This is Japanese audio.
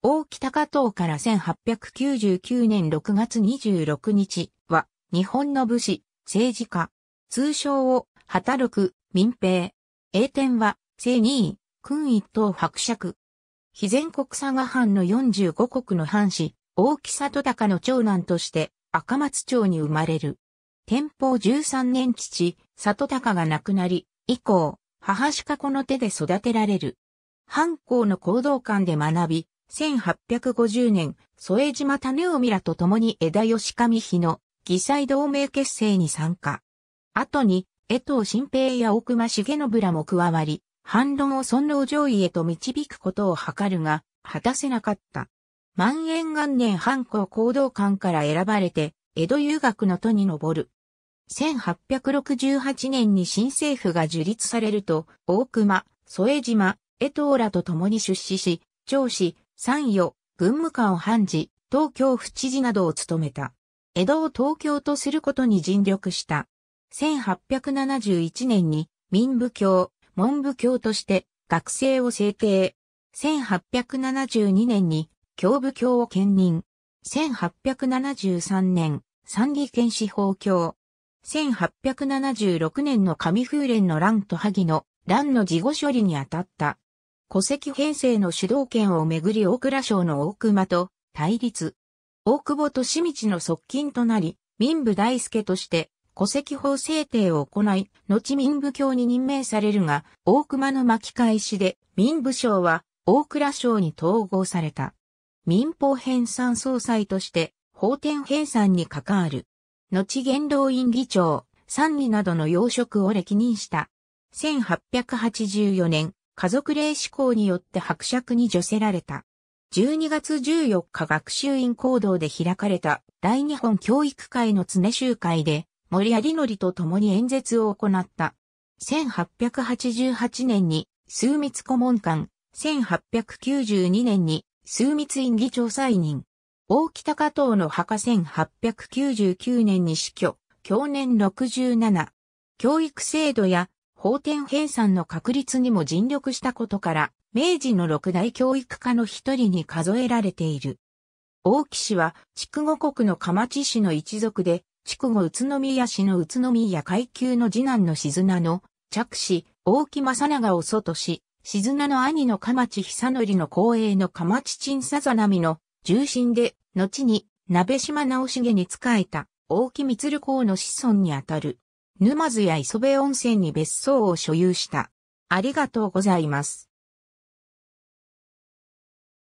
大北加藤から1899年6月26日は、日本の武士、政治家、通称を、働く、民兵。英天は、正二位、君一等伯爵。非全国佐賀藩の45国の藩士、大木里高の長男として、赤松町に生まれる。天保13年父、里高が亡くなり、以降、母鹿子の手で育てられる。藩校の行動館で学び、1850年、添島種臣らと共に枝吉上日の議祭同盟結成に参加。後に、江藤新平や大隈重信らも加わり、反論を尊老攘夷へと導くことを図るが、果たせなかった。万延元年半。抗行動官から選ばれて、江戸遊学の都に上る。1868年に新政府が樹立されると、大隈、添島、江藤らと共に出資し、長子、参与、軍務官を判事、東京府知事などを務めた。江戸を東京とすることに尽力した。1871年に民部教、文部教として学生を制定。1872年に教部教を兼任。1873年、参議県司法教。1876年の上風連の乱と萩の乱の事後処理に当たった。戸籍編成の主導権をめぐり大倉省の大熊と対立。大久保利道の側近となり、民部大輔として戸籍法制定を行い、後民部教に任命されるが、大熊の巻き返しで民部省は大倉省に統合された。民法編纂総裁として法典編纂に関わる。後元老院議長、参議などの要職を歴任した。1884年、家族霊志向によって伯爵に助せられた。12月14日学習院行動で開かれた大日本教育会の常集会で森有則と共に演説を行った。1888年に枢密顧問官、1892年に枢密院議長再任。大北加藤の墓1899年に死去、去年67。教育制度や法典編纂の確立にも尽力したことから、明治の六大教育家の一人に数えられている。大木氏は、筑後国の鎌地氏の一族で、筑後宇都宮氏の宇都宮階級の次男の静名の、着氏、大木正長を祖とし、静名の兄の鎌地久則の後衛の鎌地鎮さざなみの重臣で、後に、鍋島直重に仕えた、大木光公の子孫にあたる。沼津や磯部温泉に別荘を所有した。ありがとうございます。